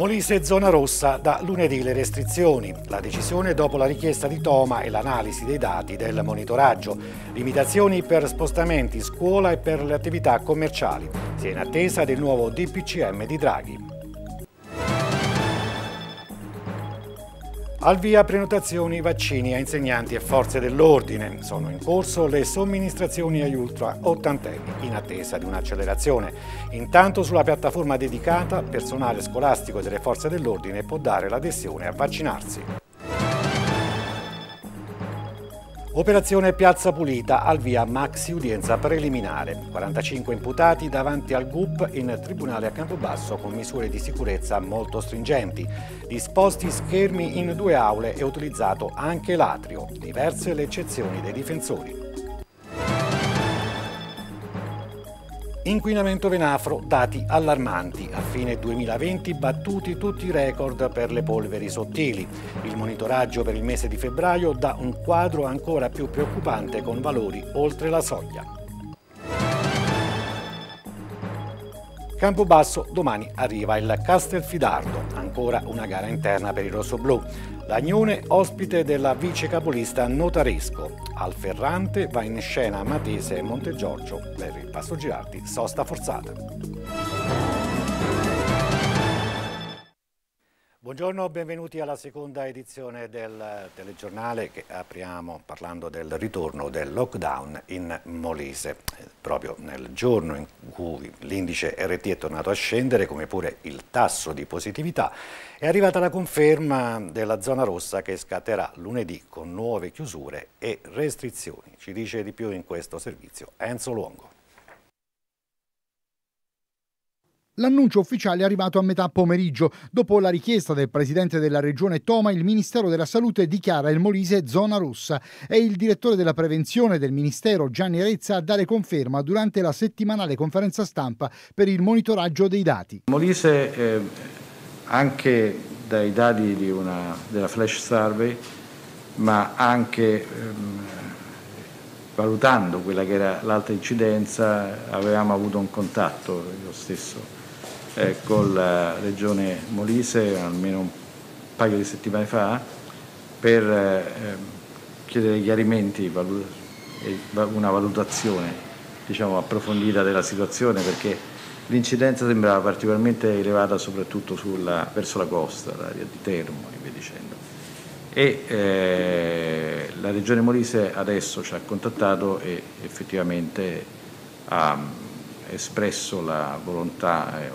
Molise zona rossa, da lunedì le restrizioni. La decisione dopo la richiesta di Toma e l'analisi dei dati del monitoraggio. Limitazioni per spostamenti, scuola e per le attività commerciali. Si è in attesa del nuovo DPCM di Draghi. Al via prenotazioni, vaccini a insegnanti e forze dell'ordine. Sono in corso le somministrazioni agli ultra ottantenni in attesa di un'accelerazione. Intanto sulla piattaforma dedicata personale scolastico delle forze dell'ordine può dare l'adesione a vaccinarsi. Operazione Piazza Pulita, al via maxi udienza preliminare. 45 imputati davanti al GUP in tribunale a Campobasso con misure di sicurezza molto stringenti. Disposti schermi in due aule e utilizzato anche l'atrio, diverse le eccezioni dei difensori. Inquinamento venafro, dati allarmanti. A fine 2020 battuti tutti i record per le polveri sottili. Il monitoraggio per il mese di febbraio dà un quadro ancora più preoccupante con valori oltre la soglia. Campobasso domani arriva il Castelfidardo, ancora una gara interna per il rossoblù. Lagnone ospite della vice capolista Notaresco. Al Ferrante va in scena Matese e Montegiorgio. Per il Passo Girardi sosta forzata. Buongiorno, benvenuti alla seconda edizione del telegiornale che apriamo parlando del ritorno del lockdown in Molise. Eh, proprio nel giorno in cui l'indice RT è tornato a scendere, come pure il tasso di positività, è arrivata la conferma della zona rossa che scatterà lunedì con nuove chiusure e restrizioni. Ci dice di più in questo servizio Enzo Luongo. L'annuncio ufficiale è arrivato a metà pomeriggio. Dopo la richiesta del presidente della regione Toma, il Ministero della Salute dichiara il Molise zona rossa. È il direttore della prevenzione del Ministero Gianni Rezza a dare conferma durante la settimanale conferenza stampa per il monitoraggio dei dati. Molise, eh, anche dai dati una, della Flash Survey, ma anche... Ehm, valutando quella che era l'alta incidenza avevamo avuto un contatto io stesso eh, con la Regione Molise almeno un paio di settimane fa per eh, ehm, chiedere chiarimenti e una valutazione diciamo, approfondita della situazione perché l'incidenza sembrava particolarmente elevata soprattutto sulla, verso la costa, l'area di Termo e via dicendo. E, eh, la Regione Molise adesso ci ha contattato e effettivamente ha mm, espresso la volontà eh,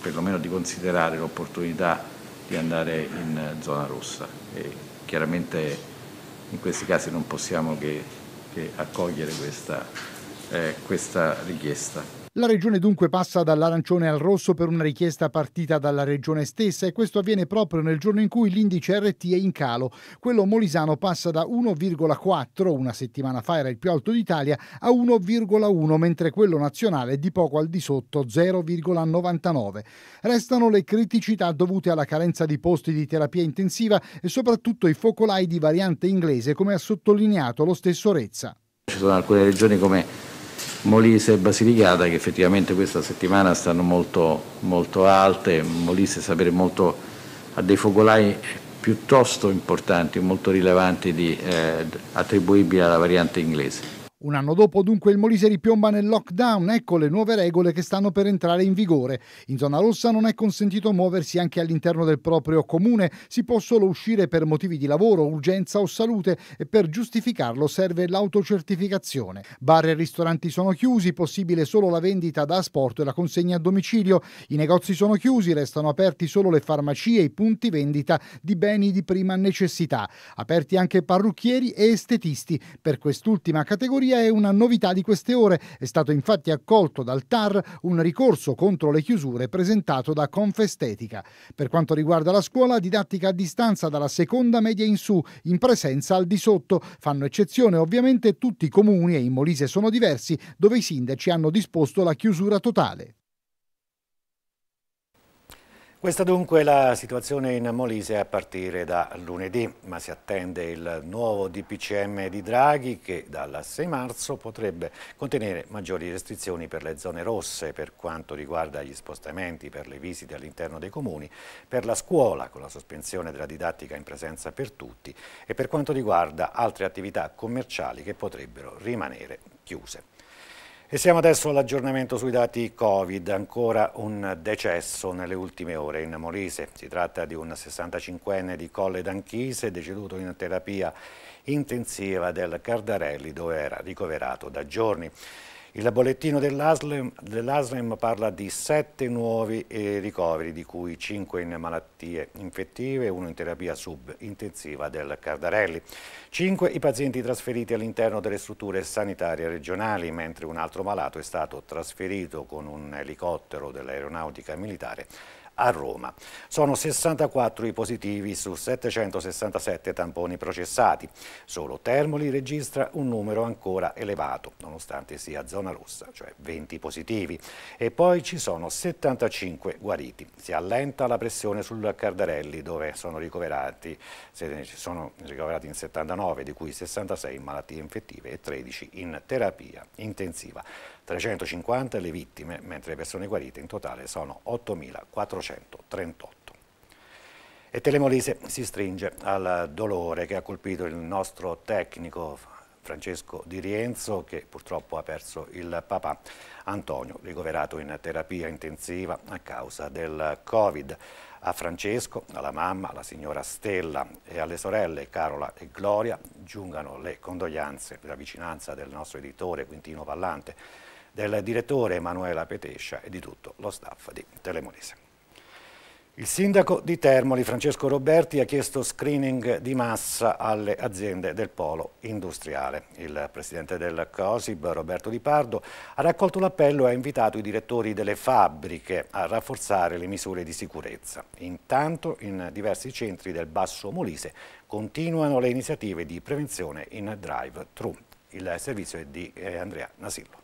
perlomeno di considerare l'opportunità di andare in zona rossa. E chiaramente in questi casi non possiamo che, che accogliere questa, eh, questa richiesta. La regione dunque passa dall'arancione al rosso per una richiesta partita dalla regione stessa e questo avviene proprio nel giorno in cui l'indice RT è in calo. Quello molisano passa da 1,4, una settimana fa era il più alto d'Italia, a 1,1, mentre quello nazionale è di poco al di sotto, 0,99. Restano le criticità dovute alla carenza di posti di terapia intensiva e soprattutto i focolai di variante inglese, come ha sottolineato lo stesso Rezza. Ci sono alcune regioni come Molise e Basilicata che effettivamente questa settimana stanno molto, molto alte, Molise sapere molto, ha dei focolai piuttosto importanti, molto rilevanti di, eh, attribuibili alla variante inglese. Un anno dopo dunque il Molise ripiomba nel lockdown, ecco le nuove regole che stanno per entrare in vigore. In zona rossa non è consentito muoversi anche all'interno del proprio comune, si può solo uscire per motivi di lavoro, urgenza o salute e per giustificarlo serve l'autocertificazione. Bar e ristoranti sono chiusi, possibile solo la vendita da asporto e la consegna a domicilio, i negozi sono chiusi, restano aperti solo le farmacie e i punti vendita di beni di prima necessità. Aperti anche parrucchieri e estetisti, per quest'ultima categoria Sicilia è una novità di queste ore. È stato infatti accolto dal TAR un ricorso contro le chiusure presentato da Confestetica. Per quanto riguarda la scuola, didattica a distanza dalla seconda media in su, in presenza al di sotto. Fanno eccezione ovviamente tutti i comuni e in Molise sono diversi, dove i sindaci hanno disposto la chiusura totale. Questa dunque è la situazione in Molise a partire da lunedì, ma si attende il nuovo DPCM di Draghi che dal 6 marzo potrebbe contenere maggiori restrizioni per le zone rosse per quanto riguarda gli spostamenti, per le visite all'interno dei comuni, per la scuola con la sospensione della didattica in presenza per tutti e per quanto riguarda altre attività commerciali che potrebbero rimanere chiuse. E siamo adesso all'aggiornamento sui dati Covid, ancora un decesso nelle ultime ore in Molise. Si tratta di un 65enne di Colle d'Anchise deceduto in terapia intensiva del Cardarelli dove era ricoverato da giorni. Il bollettino dell'ASLEM dell parla di 7 nuovi eh, ricoveri, di cui 5 in malattie infettive e 1 in terapia subintensiva del Cardarelli. 5 i pazienti trasferiti all'interno delle strutture sanitarie regionali, mentre un altro malato è stato trasferito con un elicottero dell'aeronautica militare a Roma. Sono 64 i positivi su 767 tamponi processati. Solo Termoli registra un numero ancora elevato, nonostante sia zona rossa, cioè 20 positivi. E poi ci sono 75 guariti. Si allenta la pressione sul Cardarelli, dove sono ricoverati, sono ricoverati in 79, di cui 66 in malattie infettive e 13 in terapia intensiva. 350 le vittime, mentre le persone guarite in totale sono 8.438. E Telemolise si stringe al dolore che ha colpito il nostro tecnico Francesco Di Rienzo che purtroppo ha perso il papà Antonio, ricoverato in terapia intensiva a causa del Covid. A Francesco, alla mamma, alla signora Stella e alle sorelle Carola e Gloria giungano le condoglianze la vicinanza del nostro editore Quintino Vallante del direttore Emanuela Petescia e di tutto lo staff di Telemolise. Il sindaco di Termoli, Francesco Roberti, ha chiesto screening di massa alle aziende del polo industriale. Il presidente del COSIB, Roberto Di Pardo, ha raccolto l'appello e ha invitato i direttori delle fabbriche a rafforzare le misure di sicurezza. Intanto, in diversi centri del Basso Molise continuano le iniziative di prevenzione in drive-thru. Il servizio è di eh, Andrea Nasillo.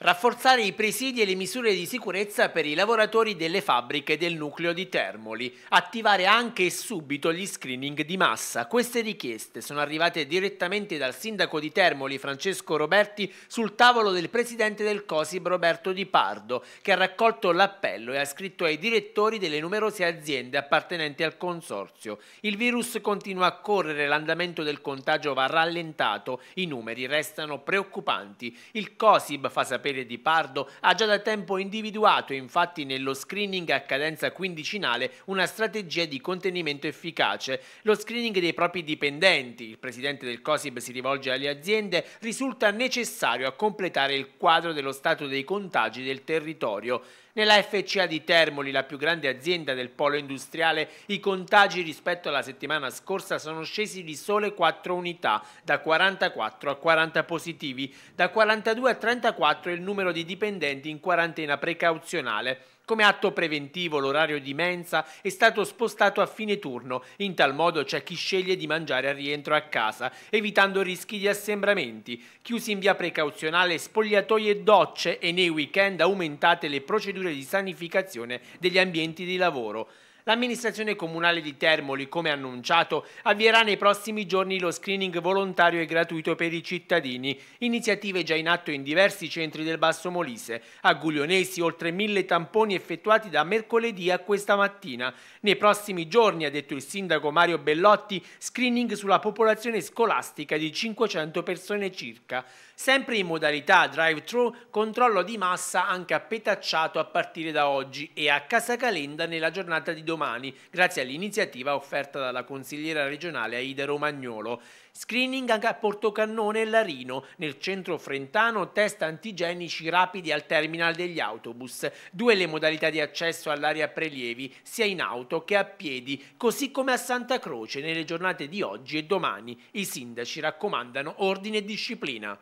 Rafforzare i presidi e le misure di sicurezza per i lavoratori delle fabbriche del nucleo di Termoli. Attivare anche e subito gli screening di massa. Queste richieste sono arrivate direttamente dal sindaco di Termoli, Francesco Roberti, sul tavolo del presidente del COSIB, Roberto Di Pardo, che ha raccolto l'appello e ha scritto ai direttori delle numerose aziende appartenenti al consorzio. Il virus continua a correre, l'andamento del contagio va rallentato, i numeri restano preoccupanti. Il COSIB fa sapere sapere di Pardo ha già da tempo individuato infatti nello screening a cadenza quindicinale una strategia di contenimento efficace. Lo screening dei propri dipendenti, il presidente del COSIB si rivolge alle aziende, risulta necessario a completare il quadro dello stato dei contagi del territorio. Nella FCA di Termoli, la più grande azienda del polo industriale, i contagi rispetto alla settimana scorsa sono scesi di sole 4 unità, da 44 a 40 positivi, da 42 a 34 il numero di dipendenti in quarantena precauzionale come atto preventivo l'orario di mensa è stato spostato a fine turno, in tal modo c'è chi sceglie di mangiare a rientro a casa, evitando rischi di assembramenti. Chiusi in via precauzionale spogliatoie e docce e nei weekend aumentate le procedure di sanificazione degli ambienti di lavoro. L'amministrazione comunale di Termoli, come annunciato, avvierà nei prossimi giorni lo screening volontario e gratuito per i cittadini, iniziative già in atto in diversi centri del Basso Molise. A Guglionesi oltre mille tamponi effettuati da mercoledì a questa mattina. Nei prossimi giorni, ha detto il sindaco Mario Bellotti, screening sulla popolazione scolastica di 500 persone circa sempre in modalità drive-thru, controllo di massa anche a Petacciato a partire da oggi e a Casa Calenda nella giornata di domani, grazie all'iniziativa offerta dalla consigliera regionale Aida Romagnolo. Screening anche a Portocannone e Larino, nel centro frentano test antigenici rapidi al terminal degli autobus. Due le modalità di accesso all'area prelievi, sia in auto che a piedi, così come a Santa Croce nelle giornate di oggi e domani. I sindaci raccomandano ordine e disciplina.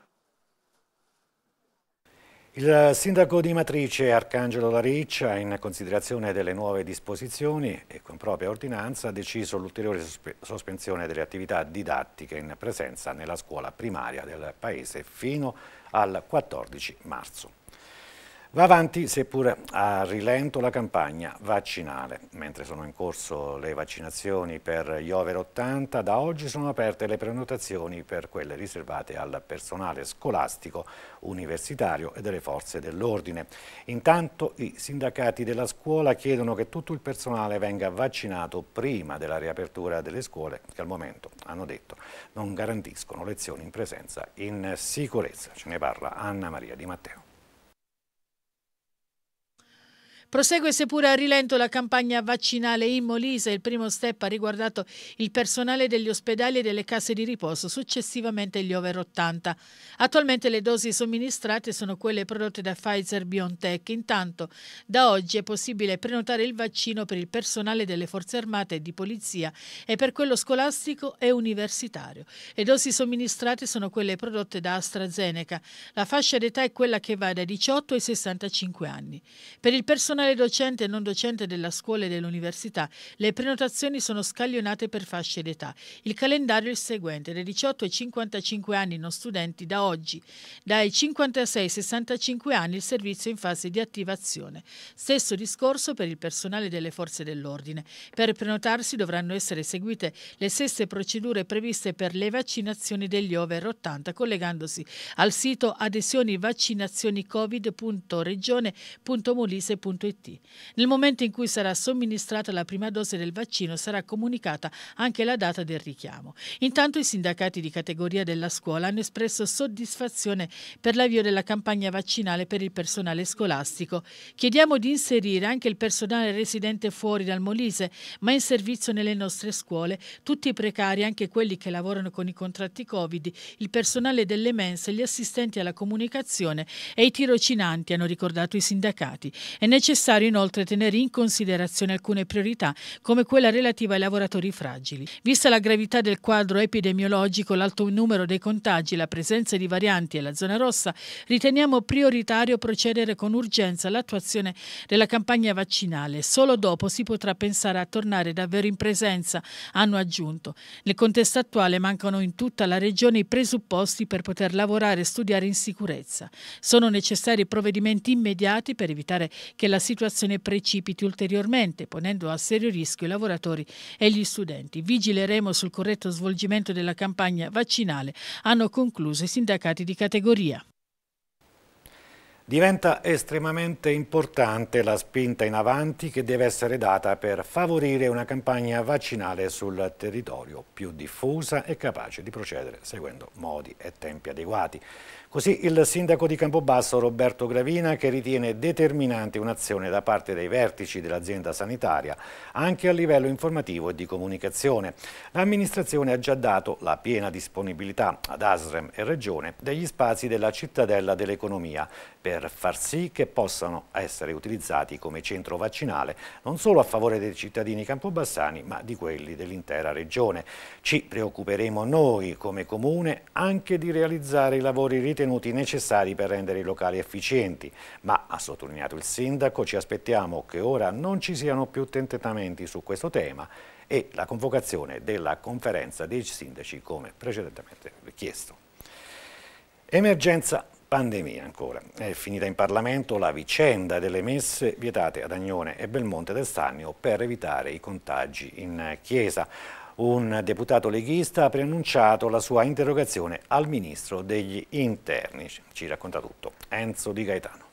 Il sindaco di Matrice Arcangelo Lariccia, in considerazione delle nuove disposizioni e con propria ordinanza, ha deciso l'ulteriore sospensione delle attività didattiche in presenza nella scuola primaria del Paese fino al 14 marzo. Va avanti, seppur a rilento, la campagna vaccinale. Mentre sono in corso le vaccinazioni per gli over 80, da oggi sono aperte le prenotazioni per quelle riservate al personale scolastico, universitario e delle forze dell'ordine. Intanto i sindacati della scuola chiedono che tutto il personale venga vaccinato prima della riapertura delle scuole che al momento, hanno detto, non garantiscono lezioni in presenza in sicurezza. Ce ne parla Anna Maria Di Matteo. Prosegue seppure a rilento la campagna vaccinale in Molise. Il primo step ha riguardato il personale degli ospedali e delle case di riposo, successivamente gli over 80. Attualmente le dosi somministrate sono quelle prodotte da Pfizer BioNTech. Intanto da oggi è possibile prenotare il vaccino per il personale delle forze armate e di polizia e per quello scolastico e universitario. Le dosi somministrate sono quelle prodotte da AstraZeneca. La fascia d'età è quella che va dai 18 ai 65 anni. Per il personale Personale docente e non docente della scuola e dell'università, le prenotazioni sono scaglionate per fasce d'età. Il calendario è il seguente, dai 18 ai 55 anni non studenti da oggi, dai 56 ai 65 anni il servizio è in fase di attivazione. Stesso discorso per il personale delle forze dell'ordine. Per prenotarsi dovranno essere seguite le stesse procedure previste per le vaccinazioni degli over 80 collegandosi al sito adesionivaccinazionicovid.regione.molise.it diritti. Nel momento in cui sarà somministrata la prima dose del vaccino sarà comunicata anche la data del richiamo. Intanto i sindacati di categoria della scuola hanno espresso soddisfazione per l'avvio della campagna vaccinale per il personale scolastico. Chiediamo di inserire anche il personale residente fuori dal Molise, ma in servizio nelle nostre scuole, tutti i precari, anche quelli che lavorano con i contratti Covid, il personale delle mense, gli assistenti alla comunicazione e i tirocinanti, hanno ricordato i sindacati. È necessario necessario inoltre tenere in considerazione alcune priorità, come quella relativa ai lavoratori fragili. Vista la gravità del quadro epidemiologico, l'alto numero dei contagi, la presenza di varianti e la zona rossa, riteniamo prioritario procedere con urgenza all'attuazione della campagna vaccinale. Solo dopo si potrà pensare a tornare davvero in presenza, hanno aggiunto. Nel contesto attuale mancano in tutta la regione i presupposti per poter lavorare e studiare in sicurezza. Sono necessari provvedimenti immediati per evitare che la situazione precipiti ulteriormente, ponendo a serio rischio i lavoratori e gli studenti. Vigileremo sul corretto svolgimento della campagna vaccinale, hanno concluso i sindacati di categoria. Diventa estremamente importante la spinta in avanti che deve essere data per favorire una campagna vaccinale sul territorio più diffusa e capace di procedere seguendo modi e tempi adeguati. Così il sindaco di Campobasso Roberto Gravina che ritiene determinante un'azione da parte dei vertici dell'azienda sanitaria anche a livello informativo e di comunicazione. L'amministrazione ha già dato la piena disponibilità ad ASREM e Regione degli spazi della cittadella dell'economia per far sì che possano essere utilizzati come centro vaccinale non solo a favore dei cittadini campobassani ma di quelli dell'intera regione. Ci preoccuperemo noi come Comune anche di realizzare i lavori ritenuti necessari per rendere i locali efficienti, ma ha sottolineato il Sindaco ci aspettiamo che ora non ci siano più tententamenti su questo tema e la convocazione della conferenza dei sindaci come precedentemente richiesto. Emergenza pandemia ancora. È finita in Parlamento la vicenda delle messe vietate ad Agnone e Belmonte del Sannio per evitare i contagi in chiesa. Un deputato leghista ha preannunciato la sua interrogazione al Ministro degli Interni. Ci racconta tutto Enzo Di Gaetano.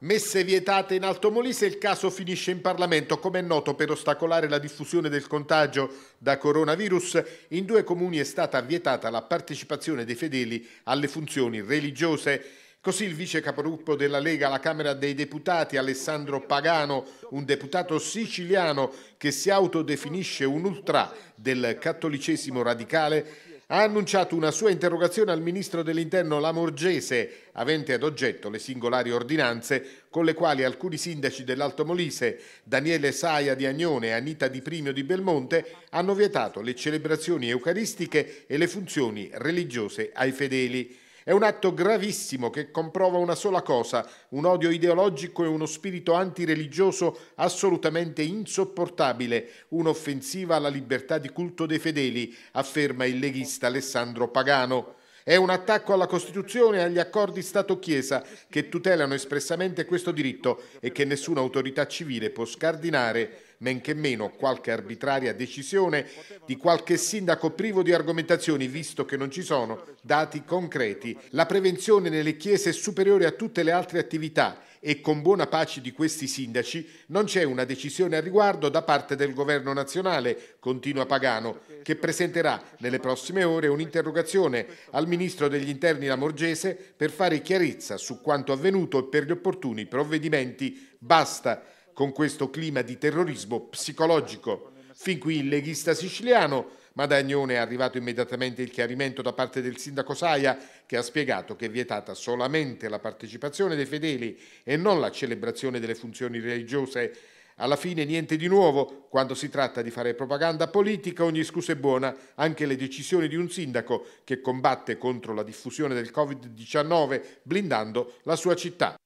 Messe vietate in Alto Molise, il caso finisce in Parlamento. Come è noto, per ostacolare la diffusione del contagio da coronavirus, in due comuni è stata vietata la partecipazione dei fedeli alle funzioni religiose. Così il vice capogruppo della Lega alla Camera dei Deputati, Alessandro Pagano, un deputato siciliano che si autodefinisce un ultra del cattolicesimo radicale, ha annunciato una sua interrogazione al ministro dell'interno Lamorgese, avente ad oggetto le singolari ordinanze con le quali alcuni sindaci dell'Alto Molise, Daniele Saia di Agnone e Anita Di Primio di Belmonte, hanno vietato le celebrazioni eucaristiche e le funzioni religiose ai fedeli. È un atto gravissimo che comprova una sola cosa, un odio ideologico e uno spirito antireligioso assolutamente insopportabile, un'offensiva alla libertà di culto dei fedeli, afferma il leghista Alessandro Pagano. È un attacco alla Costituzione e agli accordi Stato-Chiesa che tutelano espressamente questo diritto e che nessuna autorità civile può scardinare men che meno qualche arbitraria decisione di qualche sindaco privo di argomentazioni, visto che non ci sono dati concreti. La prevenzione nelle chiese è superiore a tutte le altre attività e con buona pace di questi sindaci non c'è una decisione a riguardo da parte del governo nazionale, continua Pagano, che presenterà nelle prossime ore un'interrogazione al ministro degli interni Lamorgese per fare chiarezza su quanto avvenuto e per gli opportuni provvedimenti. Basta con questo clima di terrorismo psicologico. Fin qui il leghista siciliano Madagnone è arrivato immediatamente il chiarimento da parte del sindaco Saia che ha spiegato che è vietata solamente la partecipazione dei fedeli e non la celebrazione delle funzioni religiose. Alla fine niente di nuovo, quando si tratta di fare propaganda politica ogni scusa è buona, anche le decisioni di un sindaco che combatte contro la diffusione del Covid-19 blindando la sua città.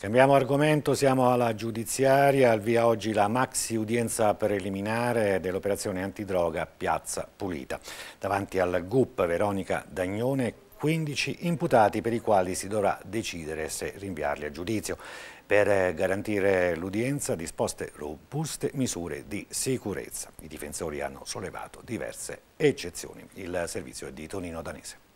Cambiamo argomento, siamo alla giudiziaria, al via oggi la maxi udienza preliminare dell'operazione antidroga Piazza Pulita. Davanti al GUP Veronica Dagnone 15 imputati per i quali si dovrà decidere se rinviarli a giudizio. Per eh, garantire l'udienza disposte robuste misure di sicurezza. I difensori hanno sollevato diverse eccezioni. Il servizio è di Tonino Danese.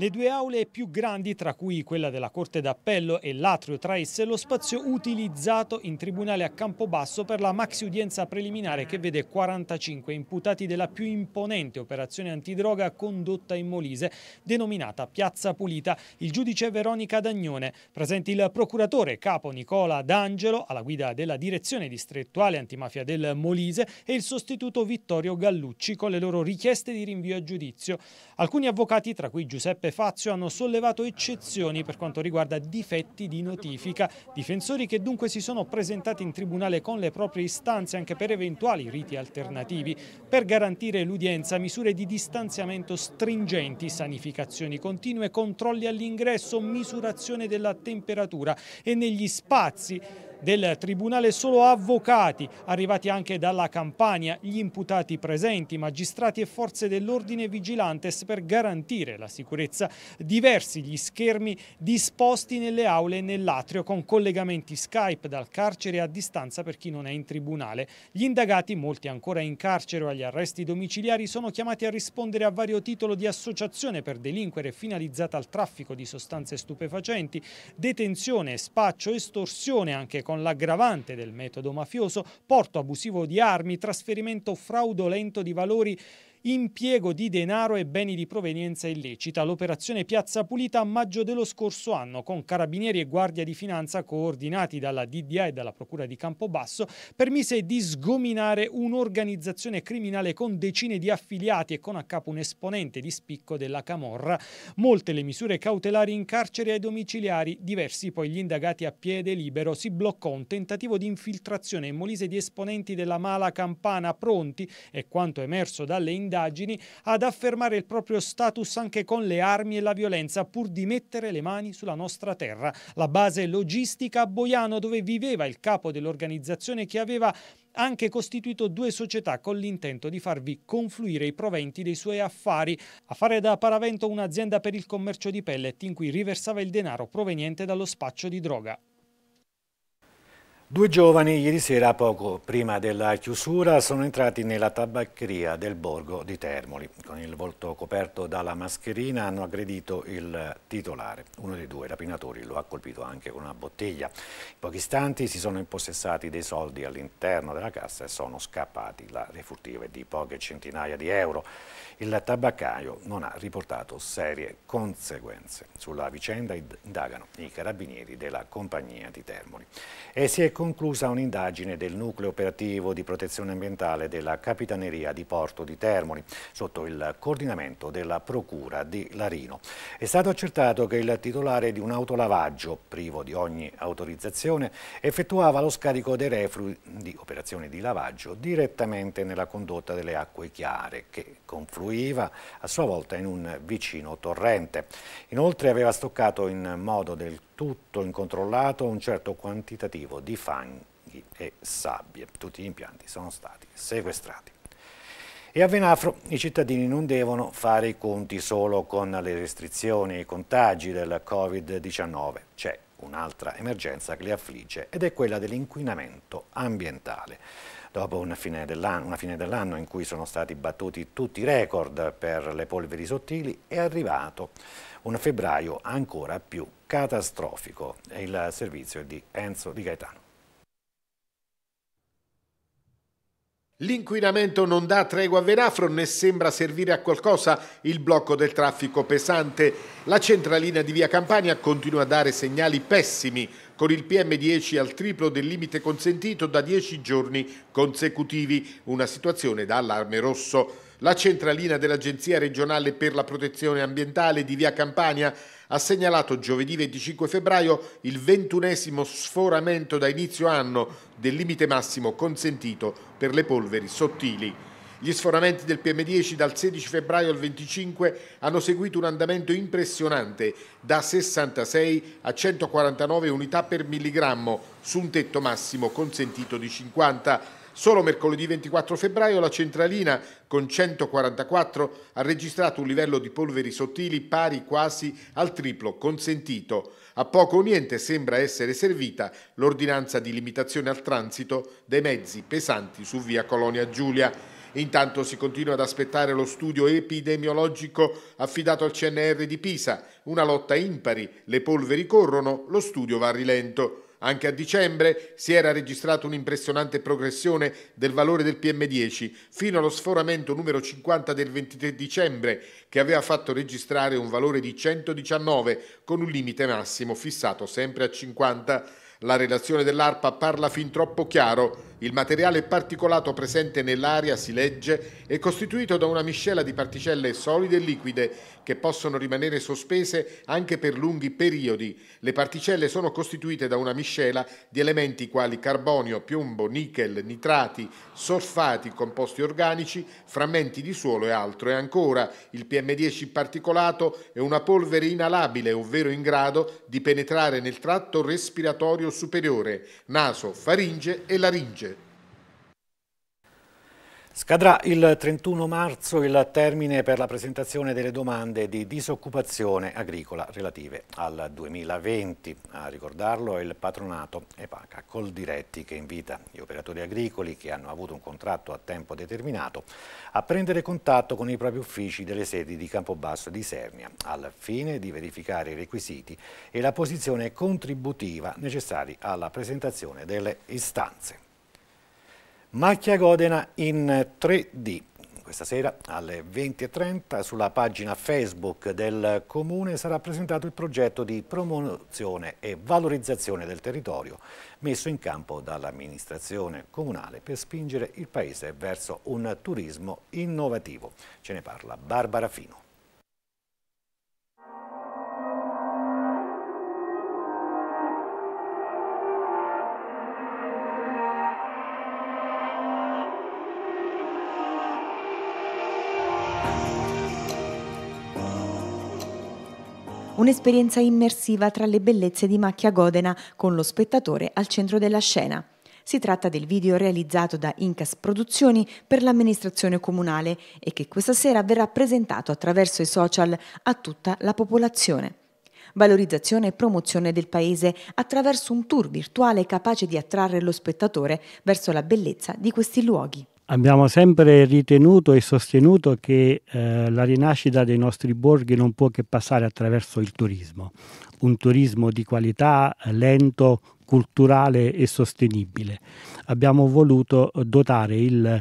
Le due aule più grandi, tra cui quella della Corte d'Appello e l'atrio tra traesse lo spazio utilizzato in tribunale a Campobasso per la maxi udienza preliminare che vede 45 imputati della più imponente operazione antidroga condotta in Molise, denominata Piazza Pulita. Il giudice Veronica Dagnone, presente il procuratore capo Nicola D'Angelo alla guida della direzione distrettuale antimafia del Molise e il sostituto Vittorio Gallucci con le loro richieste di rinvio a giudizio. Alcuni avvocati, tra cui Giuseppe Fazio hanno sollevato eccezioni per quanto riguarda difetti di notifica. Difensori che dunque si sono presentati in tribunale con le proprie istanze anche per eventuali riti alternativi. Per garantire l'udienza misure di distanziamento stringenti, sanificazioni continue, controlli all'ingresso, misurazione della temperatura e negli spazi del Tribunale solo avvocati, arrivati anche dalla Campania, gli imputati presenti, magistrati e forze dell'ordine vigilantes per garantire la sicurezza. Diversi gli schermi disposti nelle aule e nell'atrio con collegamenti Skype dal carcere a distanza per chi non è in tribunale. Gli indagati, molti ancora in carcere o agli arresti domiciliari, sono chiamati a rispondere a vario titolo di associazione per delinquere finalizzata al traffico di sostanze stupefacenti, detenzione, spaccio, estorsione anche con con l'aggravante del metodo mafioso, porto abusivo di armi, trasferimento fraudolento di valori impiego di denaro e beni di provenienza illecita. L'operazione Piazza Pulita a maggio dello scorso anno con carabinieri e guardia di finanza coordinati dalla DDA e dalla Procura di Campobasso permise di sgominare un'organizzazione criminale con decine di affiliati e con a capo un esponente di spicco della Camorra. Molte le misure cautelari in carcere e domiciliari, diversi poi gli indagati a piede libero, si bloccò un tentativo di infiltrazione in Molise di esponenti della mala campana pronti e quanto emerso dalle indagini indagini ad affermare il proprio status anche con le armi e la violenza pur di mettere le mani sulla nostra terra. La base logistica a Boiano dove viveva il capo dell'organizzazione che aveva anche costituito due società con l'intento di farvi confluire i proventi dei suoi affari, a fare da paravento un'azienda per il commercio di pellet in cui riversava il denaro proveniente dallo spaccio di droga. Due giovani ieri sera, poco prima della chiusura, sono entrati nella tabaccheria del borgo di Termoli. Con il volto coperto dalla mascherina hanno aggredito il titolare. Uno dei due rapinatori lo ha colpito anche con una bottiglia. In pochi istanti si sono impossessati dei soldi all'interno della cassa e sono scappati. La refurtiva è di poche centinaia di euro. Il tabaccaio non ha riportato serie conseguenze. Sulla vicenda indagano i carabinieri della compagnia di Termoli. E si è conclusa un'indagine del nucleo operativo di protezione ambientale della Capitaneria di Porto di Termoli sotto il coordinamento della Procura di Larino. È stato accertato che il titolare di un autolavaggio privo di ogni autorizzazione effettuava lo scarico dei reflui di operazioni di lavaggio direttamente nella condotta delle acque chiare che confluiva a sua volta in un vicino torrente. Inoltre aveva stoccato in modo del tutto incontrollato un certo quantitativo di fanghi e sabbie. Tutti gli impianti sono stati sequestrati. E a Venafro i cittadini non devono fare i conti solo con le restrizioni e i contagi del Covid-19. C'è un'altra emergenza che li affligge ed è quella dell'inquinamento ambientale dopo una fine dell'anno in cui sono stati battuti tutti i record per le polveri sottili, è arrivato un febbraio ancora più catastrofico. Il servizio è di Enzo Di Gaetano. L'inquinamento non dà tregua a Verafron né sembra servire a qualcosa il blocco del traffico pesante. La centralina di Via Campania continua a dare segnali pessimi con il PM10 al triplo del limite consentito da 10 giorni consecutivi, una situazione da allarme rosso. La centralina dell'Agenzia regionale per la protezione ambientale di Via Campania ha segnalato giovedì 25 febbraio il ventunesimo sforamento da inizio anno del limite massimo consentito per le polveri sottili. Gli sforamenti del PM10 dal 16 febbraio al 25 hanno seguito un andamento impressionante da 66 a 149 unità per milligrammo su un tetto massimo consentito di 50. Solo mercoledì 24 febbraio la centralina con 144 ha registrato un livello di polveri sottili pari quasi al triplo consentito. A poco o niente sembra essere servita l'ordinanza di limitazione al transito dei mezzi pesanti su via Colonia Giulia. Intanto si continua ad aspettare lo studio epidemiologico affidato al CNR di Pisa. Una lotta impari, le polveri corrono, lo studio va a rilento. Anche a dicembre si era registrata un'impressionante progressione del valore del PM10 fino allo sforamento numero 50 del 23 dicembre che aveva fatto registrare un valore di 119 con un limite massimo fissato sempre a 50. La relazione dell'ARPA parla fin troppo chiaro. Il materiale particolato presente nell'aria, si legge, è costituito da una miscela di particelle solide e liquide che possono rimanere sospese anche per lunghi periodi. Le particelle sono costituite da una miscela di elementi quali carbonio, piombo, nichel, nitrati, solfati, composti organici, frammenti di suolo e altro. E ancora il PM10 particolato è una polvere inalabile, ovvero in grado di penetrare nel tratto respiratorio superiore, naso, faringe e laringe. Scadrà il 31 marzo il termine per la presentazione delle domande di disoccupazione agricola relative al 2020. A ricordarlo è il patronato EPACA Coldiretti che invita gli operatori agricoli che hanno avuto un contratto a tempo determinato a prendere contatto con i propri uffici delle sedi di Campobasso e di Sernia al fine di verificare i requisiti e la posizione contributiva necessari alla presentazione delle istanze. Macchia Godena in 3D. Questa sera alle 20.30 sulla pagina Facebook del Comune sarà presentato il progetto di promozione e valorizzazione del territorio messo in campo dall'amministrazione comunale per spingere il Paese verso un turismo innovativo. Ce ne parla Barbara Fino. un'esperienza immersiva tra le bellezze di Macchia Godena con lo spettatore al centro della scena. Si tratta del video realizzato da Incas Produzioni per l'amministrazione comunale e che questa sera verrà presentato attraverso i social a tutta la popolazione. Valorizzazione e promozione del paese attraverso un tour virtuale capace di attrarre lo spettatore verso la bellezza di questi luoghi. Abbiamo sempre ritenuto e sostenuto che eh, la rinascita dei nostri borghi non può che passare attraverso il turismo, un turismo di qualità, lento, culturale e sostenibile. Abbiamo voluto dotare il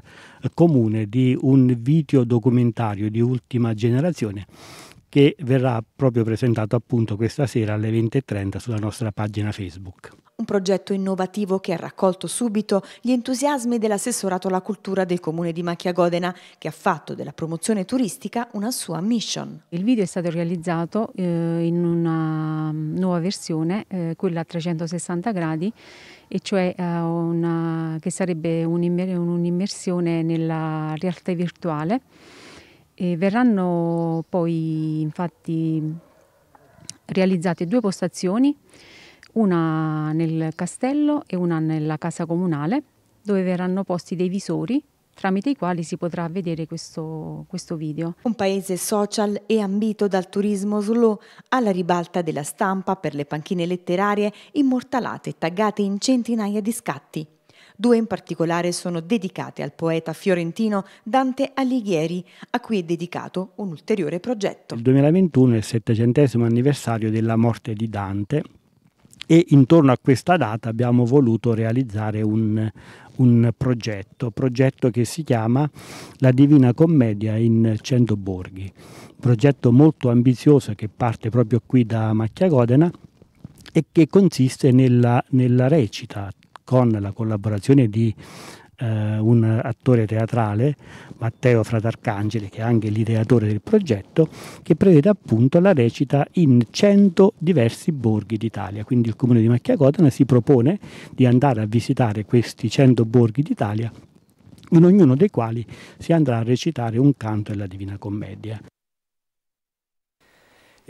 comune di un video documentario di ultima generazione che verrà proprio presentato appunto questa sera alle 20.30 sulla nostra pagina Facebook. Un progetto innovativo che ha raccolto subito gli entusiasmi dell'assessorato alla cultura del comune di Macchia Godena, che ha fatto della promozione turistica una sua mission. Il video è stato realizzato eh, in una mm, nuova versione, eh, quella a 360 gradi, e cioè eh, una, che sarebbe un'immersione nella realtà virtuale. E verranno poi infatti realizzate due postazioni una nel castello e una nella casa comunale, dove verranno posti dei visori tramite i quali si potrà vedere questo, questo, video. Un paese social e ambito dal turismo slow alla ribalta della stampa per le panchine letterarie immortalate e taggate in centinaia di scatti. Due in particolare sono dedicate al poeta fiorentino Dante Alighieri, a cui è dedicato un ulteriore progetto. Il 2021 è il settecentesimo anniversario della morte di Dante e intorno a questa data abbiamo voluto realizzare un, un progetto, progetto che si chiama La Divina Commedia in Cento Borghi, progetto molto ambizioso che parte proprio qui da Macchiagodena e che consiste nella, nella recita con la collaborazione di eh, un attore teatrale, Matteo Fratarcangeli, che è anche l'ideatore del progetto, che prevede appunto la recita in 100 diversi borghi d'Italia. Quindi il comune di Macchiacotana si propone di andare a visitare questi 100 borghi d'Italia in ognuno dei quali si andrà a recitare un canto della Divina Commedia.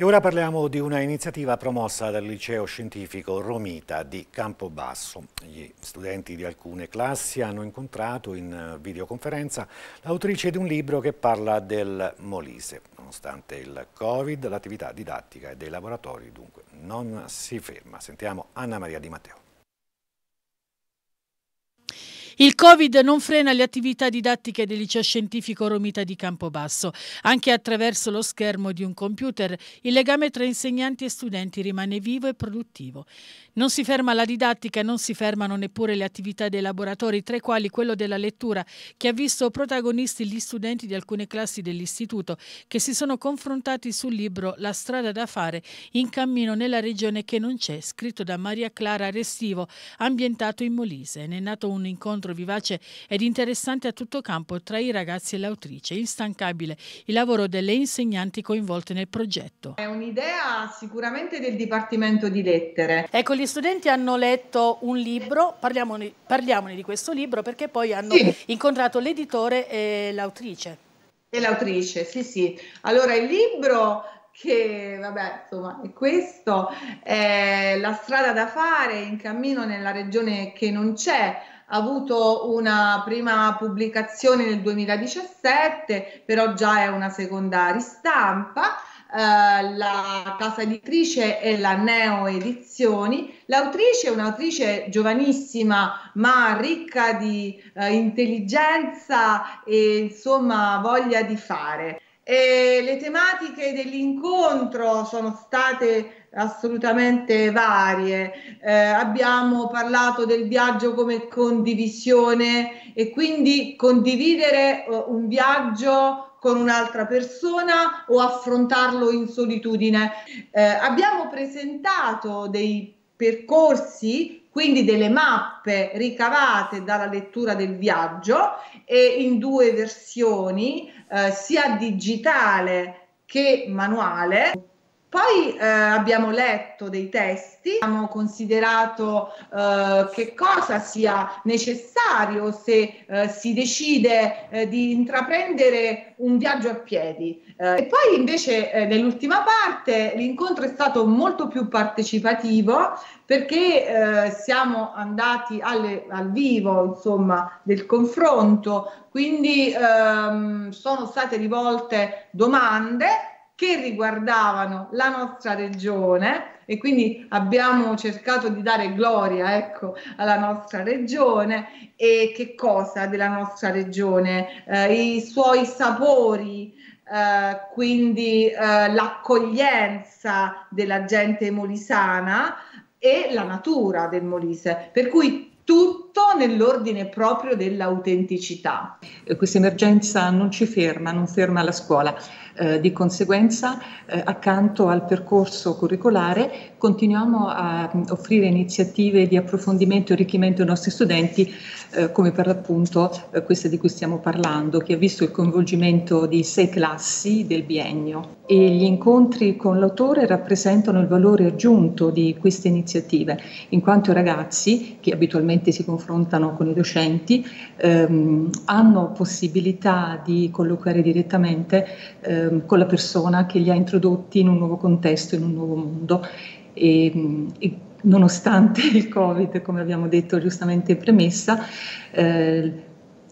E ora parliamo di una iniziativa promossa dal liceo scientifico Romita di Campobasso. Gli studenti di alcune classi hanno incontrato in videoconferenza l'autrice di un libro che parla del Molise. Nonostante il Covid, l'attività didattica e dei laboratori dunque non si ferma. Sentiamo Anna Maria Di Matteo. Il Covid non frena le attività didattiche del liceo scientifico Romita di Campobasso. Anche attraverso lo schermo di un computer il legame tra insegnanti e studenti rimane vivo e produttivo. Non si ferma la didattica, non si fermano neppure le attività dei laboratori, tra i quali quello della lettura, che ha visto protagonisti gli studenti di alcune classi dell'istituto che si sono confrontati sul libro La strada da fare in cammino nella regione che non c'è, scritto da Maria Clara Restivo, ambientato in Molise. Ne è nato un incontro incontro vivace ed interessante a tutto campo tra i ragazzi e l'autrice. Instancabile il lavoro delle insegnanti coinvolte nel progetto. È un'idea sicuramente del Dipartimento di Lettere. Ecco, gli studenti hanno letto un libro, parliamone, parliamone di questo libro perché poi hanno sì. incontrato l'editore e l'autrice. E l'autrice, sì sì. Allora il libro che vabbè insomma è questo, è La strada da fare in cammino nella regione che non c'è, ha avuto una prima pubblicazione nel 2017, però già è una seconda ristampa. Eh, la casa editrice è la Neo Edizioni. L'autrice è un'autrice giovanissima ma ricca di eh, intelligenza e insomma voglia di fare. E le tematiche dell'incontro sono state assolutamente varie. Eh, abbiamo parlato del viaggio come condivisione e quindi condividere uh, un viaggio con un'altra persona o affrontarlo in solitudine. Eh, abbiamo presentato dei percorsi quindi delle mappe ricavate dalla lettura del viaggio e in due versioni, eh, sia digitale che manuale. Poi eh, abbiamo letto dei testi, abbiamo considerato eh, che cosa sia necessario se eh, si decide eh, di intraprendere un viaggio a piedi. Eh, e poi invece eh, nell'ultima parte l'incontro è stato molto più partecipativo perché siamo andati alle, al vivo insomma, del confronto, quindi ehm, sono state rivolte domande che riguardavano la nostra regione e quindi abbiamo cercato di dare gloria ecco, alla nostra regione e che cosa della nostra regione, eh, i suoi sapori, eh, quindi eh, l'accoglienza della gente molisana e la natura del Molise. Per cui tutto nell'ordine proprio dell'autenticità. Eh, questa emergenza non ci ferma, non ferma la scuola. Eh, di conseguenza, eh, accanto al percorso curricolare, continuiamo a mh, mm, offrire iniziative di approfondimento e arricchimento ai nostri studenti eh, come per l'appunto eh, questa di cui stiamo parlando, che ha visto il coinvolgimento di sei classi del biennio. E gli incontri con l'autore rappresentano il valore aggiunto di queste iniziative, in quanto i ragazzi, che abitualmente si confrontano con i docenti, ehm, hanno possibilità di colloquiare direttamente ehm, con la persona che li ha introdotti in un nuovo contesto, in un nuovo mondo. E, mm, nonostante il Covid, come abbiamo detto giustamente in premessa, eh,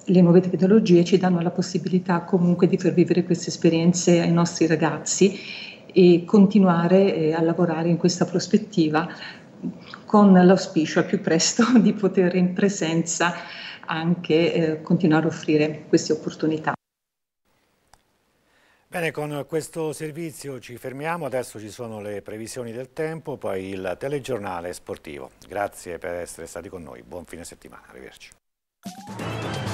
le nuove tecnologie ci danno la possibilità comunque di far vivere queste esperienze ai nostri ragazzi e continuare eh, a lavorare in questa prospettiva con l'auspicio al più presto di poter in presenza anche eh, continuare a offrire queste opportunità. Bene, con questo servizio ci fermiamo, adesso ci sono le previsioni del tempo, poi il telegiornale sportivo. Grazie per essere stati con noi, buon fine settimana, arrivederci.